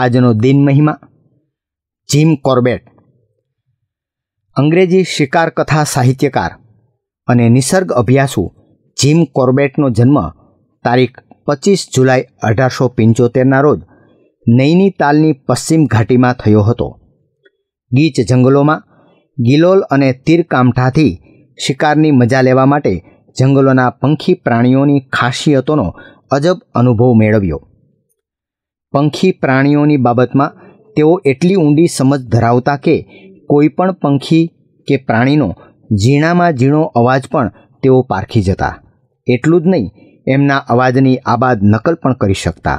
આજનો દિન મહિમા જીમ કોર્બેટ અંગ્રેજી શિકાર કથા સાહિત્યકાર અને નિસર્ગ અભ્યાસુ જીમ કોર્બેટનો જન્મ તારીખ પચીસ જુલાઈ અઢારસો પંચોતેરના રોજ નૈનીતાલની પશ્ચિમ ઘાટીમાં થયો હતો ગીચ જંગલોમાં ગિલોલ અને તીરકામઠાથી શિકારની મજા લેવા માટે જંગલોના પંખી પ્રાણીઓની ખાસિયતોનો અજબ અનુભવ મેળવ્યો પંખી પ્રાણીઓની બાબતમાં તેઓ એટલી ઊંડી સમજ ધરાવતા કે કોઈપણ પંખી કે પ્રાણીનો ઝીણામાં ઝીણો અવાજ પણ તેઓ પારખી જતા એટલું જ નહીં એમના અવાજની આબાદ નકલ પણ કરી શકતા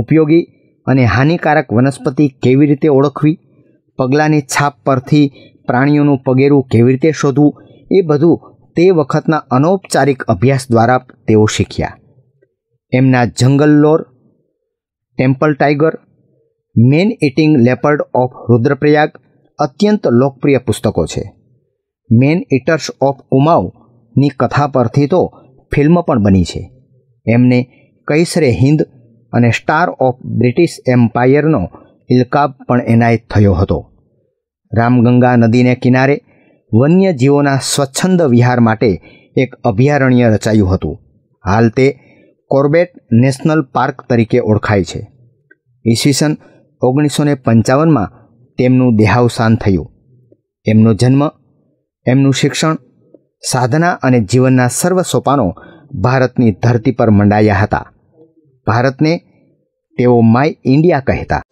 ઉપયોગી અને હાનિકારક વનસ્પતિ કેવી રીતે ઓળખવી પગલાંની છાપ પરથી પ્રાણીઓનું પગેરું કેવી રીતે શોધવું એ બધું તે વખતના અનૌપચારિક અભ્યાસ દ્વારા તેઓ શીખ્યા એમના jungle lore temple tiger man eating leopard of Rudraprayag અત્યંત લોકપ્રિય પુસ્તકો છે મેન ઇટર્સ ઓફ ઉમાવની કથા પરથી તો ફિલ્મ પણ બની છે એમને કૈસરે હિન્દ અને સ્ટાર ઓફ બ્રિટિશ એમ્પાયરનો ઇલકાબ પણ એનાયત થયો હતો રામગંગા નદીને કિનારે વન્યજીવોના સ્વચ્છંદ વિહાર માટે એક અભયારણ્ય રચાયું હતું હાલ તે કોર્બેટ નેશનલ પાર્ક તરીકે ઓળખાય છે ઈસવીસન ઓગણીસો ને પંચાવનમાં તેમનું દેહાવસાન થયું એમનો જન્મ એમનું શિક્ષણ સાધના અને જીવનના સર્વ સોપાનો ભારતની ધરતી પર મંડાયા હતા ભારતને તેઓ માય ઇન્ડિયા કહેતા